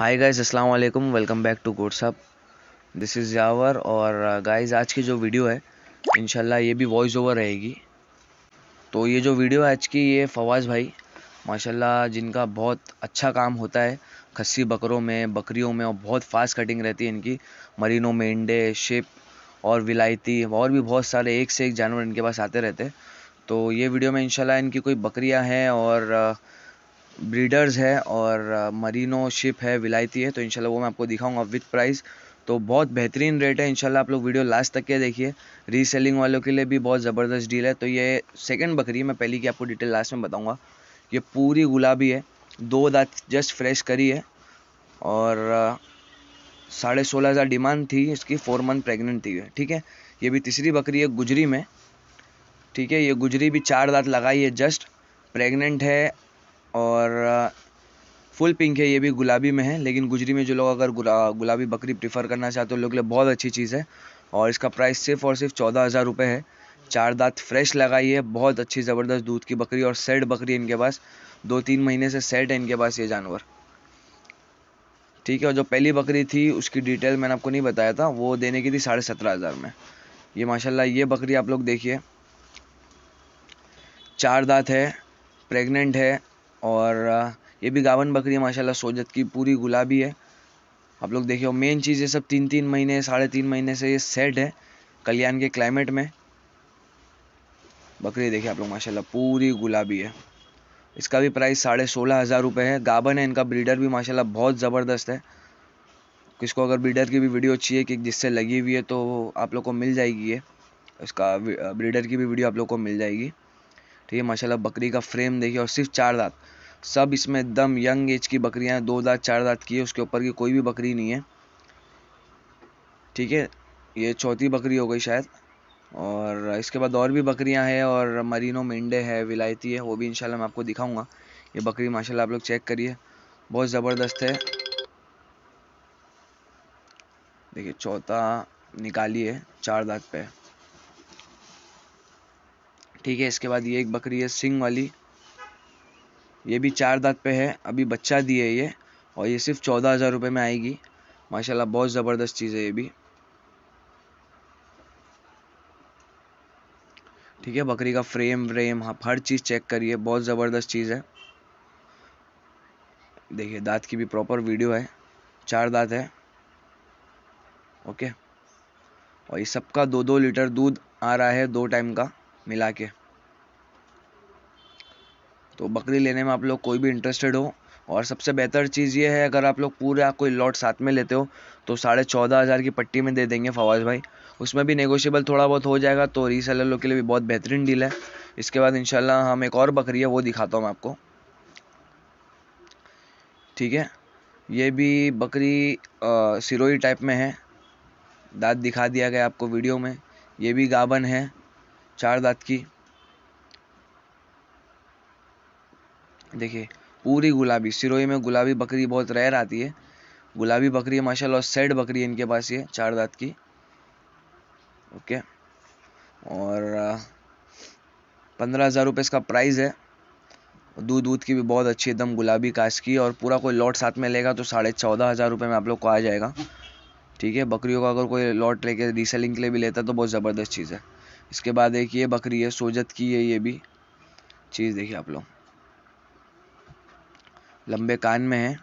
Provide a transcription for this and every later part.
हाय guys अस्सलाम वालेकुम welcome back to साहब दिस इज़ यावर और गाइस uh, आज की जो वीडियो है इनशाला ये भी वॉइस ओवर रहेगी तो ये जो वीडियो है आज की ये फवाज़ भाई माशाल्लाह जिनका बहुत अच्छा काम होता है खस्सी बकरों में बकरियों में और बहुत फास्ट कटिंग रहती है इनकी मरीनों में इंडे शिप और विलायती और भी बहुत सारे एक से एक जानवर इनके पास आते रहते तो ये वीडियो में इनशाला इनकी कोई बकरियाँ हैं और uh, ब्रीडर्स है और मरीनो शिप है विलायती है तो इनशाला वो मैं आपको दिखाऊंगा विथ प्राइस तो बहुत बेहतरीन रेट है इनशाला आप लोग वीडियो लास्ट तक के देखिए रीसेलिंग वालों के लिए भी बहुत ज़बरदस्त डील है तो ये सेकंड बकरी है मैं पहली की आपको डिटेल लास्ट में बताऊँगा ये पूरी गुलाबी है दो दांत जस्ट फ्रेश करी है और साढ़े सोलह हज़ार डिमांड थी इसकी फोर मंथ प्रेगनेंट थी ठीक है ये भी तीसरी बकरी है गुजरी में ठीक है ये गुजरी भी चार दांत लगाई है जस्ट प्रेग्नेंट है और फुल पिंक है ये भी गुलाबी में है लेकिन गुजरी में जो लोग अगर गुलाबी बकरी प्रीफर करना चाहते हो लोग लिए बहुत अच्छी चीज़ है और इसका प्राइस सिर्फ और सिर्फ चौदह हज़ार रुपये है चार दांत फ्रेश लगाई है बहुत अच्छी ज़बरदस्त दूध की बकरी और सेट बकरी इनके पास दो तीन महीने से सेट है इनके पास ये जानवर ठीक है और जो पहली बकरी थी उसकी डिटेल मैंने आपको नहीं बताया था वो देने की थी साढ़े सत्रह हज़ार में ये माशाल्लाह ये बकरी आप लोग देखिए चार दांत है प्रेग्नेंट है और ये भी गावन बकरी है माशाला सोजत की पूरी गुलाबी है आप लोग देखिए मेन चीज़ ये सब तीन तीन महीने साढ़े तीन महीने से ये सेट है कल्याण के क्लाइमेट में बकरी देखिए आप लोग माशाल्लाह पूरी गुलाबी है इसका भी प्राइस साढ़े सोलह हज़ार रुपये है गाबन है इनका ब्रीडर भी माशाल्लाह बहुत ज़बरदस्त है किसको अगर ब्रीडर की भी वीडियो अच्छी है कि जिससे लगी हुई है तो आप लोग को मिल जाएगी ये इसका ब्रीडर की भी वीडियो आप लोग को मिल जाएगी ठीक है माशाल्लाह बकरी का फ्रेम देखिए और सिर्फ चार दांत सब इसमें एकदम यंग एज की बकरियां हैं दो दांत चार दांत की है उसके ऊपर की कोई भी बकरी नहीं है ठीक है ये चौथी बकरी हो गई शायद और इसके बाद और भी बकरियाँ हैं और मरीनो मेंढे है विलायती है वो भी इनशाला मैं आपको दिखाऊँगा ये बकरी माशाला आप लोग चेक करिए बहुत ज़बरदस्त है देखिए चौथा निकाली है चार दांत पे ठीक है इसके बाद ये एक बकरी है सिंग वाली ये भी चार दांत पे है अभी बच्चा दिए ये और ये सिर्फ चौदह हज़ार रुपये में आएगी माशाल्लाह बहुत ज़बरदस्त चीज़ है ये भी ठीक है बकरी का फ्रेम व्रेम आप हाँ, हर चीज़ चेक करिए बहुत ज़बरदस्त चीज़ है देखिए दांत की भी प्रॉपर वीडियो है चार दांत है ओके और ये सबका दो दो लीटर दूध आ रहा है दो टाइम का मिला के तो बकरी लेने में आप लोग कोई भी इंटरेस्टेड हो और सबसे बेहतर चीज़ ये है अगर आप लोग पूरा कोई लॉट साथ में लेते हो तो साढ़े चौदह हज़ार की पट्टी में दे देंगे फवाज भाई उसमें भी नेगोशिएबल थोड़ा बहुत हो जाएगा तो रीसेलर लोग के लिए भी बहुत बेहतरीन डील है इसके बाद इंशाल्लाह हम एक और बकरी है वो दिखाता हूँ मैं आपको ठीक है ये भी बकरी सिरोई टाइप में है दाँत दिखा दिया गया आपको वीडियो में ये भी गाबन है चार दांत की देखिए पूरी गुलाबी सिरोही में गुलाबी बकरी बहुत रेयर आती है गुलाबी बकरी है माशाल्लाह सेड बकरी है इनके पास ये चार दांत की ओके और पंद्रह हज़ार रुपये इसका प्राइस है दूध दूध की भी बहुत अच्छी एकदम गुलाबी काश की और पूरा कोई लॉट साथ में लेगा तो साढ़े चौदह हज़ार रुपये में आप लोग को आ जाएगा ठीक है बकरियों का अगर कोई लॉट लेके रीसेलिंग के लिए भी लेता तो बहुत ज़बरदस्त चीज़ है इसके बाद एक ये बकरी है सोजत की है ये भी चीज़ देखिए आप लोग लंबे कान में है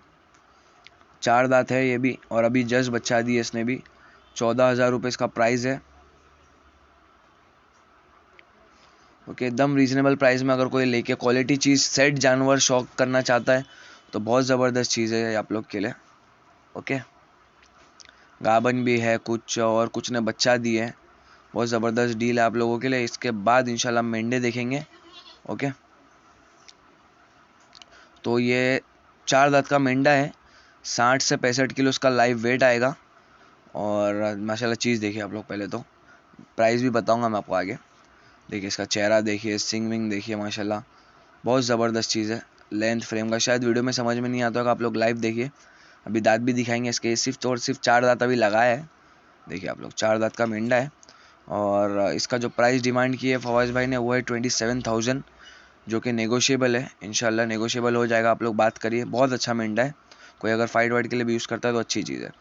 चार दांत है ये भी और अभी जस्ट बच्चा दी है इसने भी चौदह हज़ार रुपये इसका प्राइस है ओके एकदम रीजनेबल प्राइस में अगर कोई लेके क्वालिटी चीज़ सेट जानवर शौक करना चाहता है तो बहुत ज़बरदस्त चीज़ है आप लोग के लिए ओके गाबन भी है कुछ और कुछ ने बच्चा दिए है बहुत ज़बरदस्त डील है आप लोगों के लिए इसके बाद इंशाल्लाह मेंढे देखेंगे ओके तो ये चार दांत का मेंढा है साठ से पैंसठ किलो उसका लाइव वेट आएगा और माशाल्लाह चीज़ देखिए आप लोग पहले तो प्राइस भी बताऊंगा मैं आपको आगे देखिए इसका चेहरा देखिए सिंग विंग देखिए माशाल्लाह बहुत ज़बरदस्त चीज़ है लेंथ फ्रेम का शायद वीडियो में समझ में नहीं आता होगा आप लोग लाइव देखिए अभी दांत भी दिखाएंगे इसके सिर्फ तो और सिर्फ चार दांत अभी लगाया है देखिए आप लोग चार दांत का मेंढा है और इसका जो प्राइस डिमांड किया है फवाज भाई ने वो है ट्वेंटी सेवन थाउजेंड जो कि नेगोशिएबल है इनशाला नेगोशिएबल हो जाएगा आप लोग बात करिए बहुत अच्छा मिंडा है कोई अगर फाइट वाइट के लिए भी यूज़ करता है तो अच्छी चीज़ है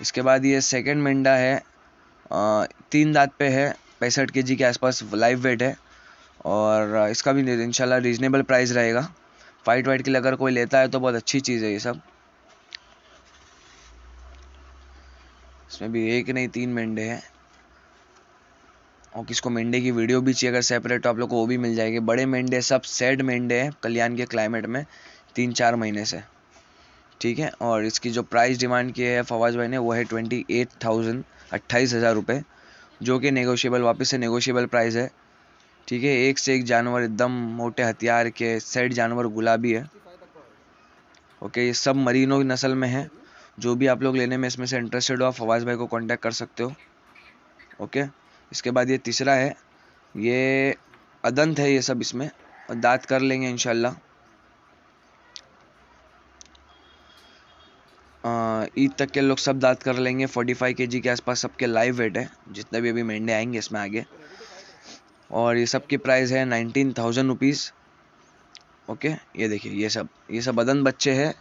इसके बाद ये सेकेंड मिंडा है तीन दांत पे है पैंसठ के के आसपास लाइव वेट है और इसका भी इनशाला रीजनेबल प्राइस रहेगा फाइट वाइट के लिए अगर कोई लेता है तो बहुत अच्छी चीज़ है ये सब इसमें भी एक नहीं तीन मिंडे हैं और किसको मेंढे की वीडियो भी चाहिए अगर सेपरेट तो आप लोग को वो भी मिल जाएगी बड़े मेंढे सब सेड मेंढे हैं कल्याण के क्लाइमेट में तीन चार महीने से ठीक है और इसकी जो प्राइस डिमांड की है फवाज भाई ने वो है ट्वेंटी एट थाउजेंड अट्ठाईस हज़ार रुपये जो कि नेगोशिएबल वापस से नेगोशिएबल प्राइस है ठीक है एक से एक जानवर एकदम मोटे हथियार के सेड जानवर गुलाबी है ओके ये सब मरीनो की नस्ल में है जो भी आप लोग लेने में इसमें से इंटरेस्टेड हो आप फवाज भाई को कॉन्टैक्ट कर सकते हो ओके इसके बाद ये तीसरा है ये अदंत है ये सब इसमें और दांत कर लेंगे इनशाला ईद तक के लोग सब दांत कर लेंगे 45 के जी के आसपास सबके लाइव वेट है जितने भी अभी मेंढे आएंगे इसमें आगे और ये सब की प्राइस है नाइनटीन थाउजेंड रुपीज़ ओके ये देखिए ये सब ये सब अदन बच्चे हैं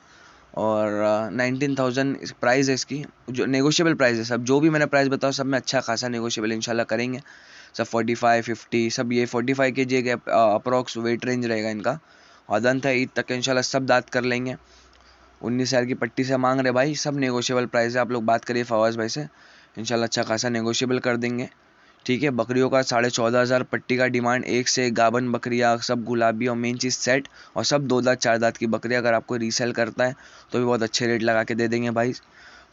और नाइनटीन थाउजेंड प्राइज़ है इसकी जो नेगोशियबल प्राइस है सब जो भी मैंने प्राइस बताया सब में अच्छा खासा नेगोशियबल इनशाला करेंगे सब फोर्टी फाइव फिफ्टी सब ये फोर्टी फाइव के जी के अप्रॉक्स वेट रेंज रहेगा इनका और दंत है ईद तक इनशाला सब दात कर लेंगे उन्नीस हज़ार की पट्टी से मांग रहे भाई सब नेगोशियबल प्राइस है आप लोग बात करिए फवाज भाई से इनशाला अच्छा खासा नेगोशियबल कर देंगे ठीक है बकरियों का साढ़े चौदह हज़ार पट्टी का डिमांड एक से गाबन बकरियाँ सब गुलाबी और मेन चीज़ सेट और सब दो दाँत चार दाँत की बकरियाँ अगर आपको रीसेल करता है तो भी बहुत अच्छे रेट लगा के दे देंगे भाई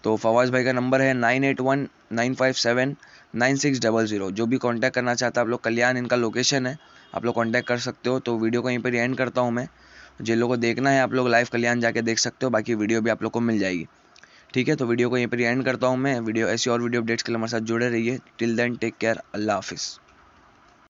तो फवाज भाई का नंबर है nine eight one nine five seven nine six double zero जो भी कॉन्टैक्ट करना चाहता है आप लोग कल्याण इनका लोकेशन है आप लोग कॉन्टैक्ट कर सकते हो तो वीडियो को यहीं पर एंड करता हूँ मैं जिन लोगों को देखना है आप लोग लाइव कल्याण जाके देख सकते हो बाकी वीडियो भी आप लोग को मिल जाएगी ठीक है तो वीडियो को यहीं पर एंड करता हूँ मैं वीडियो ऐसी और वीडियो अपडेट्स के लिए हमारे साथ जुड़े रहिए टिल देन टेक केयर अल्लाह हाफिज़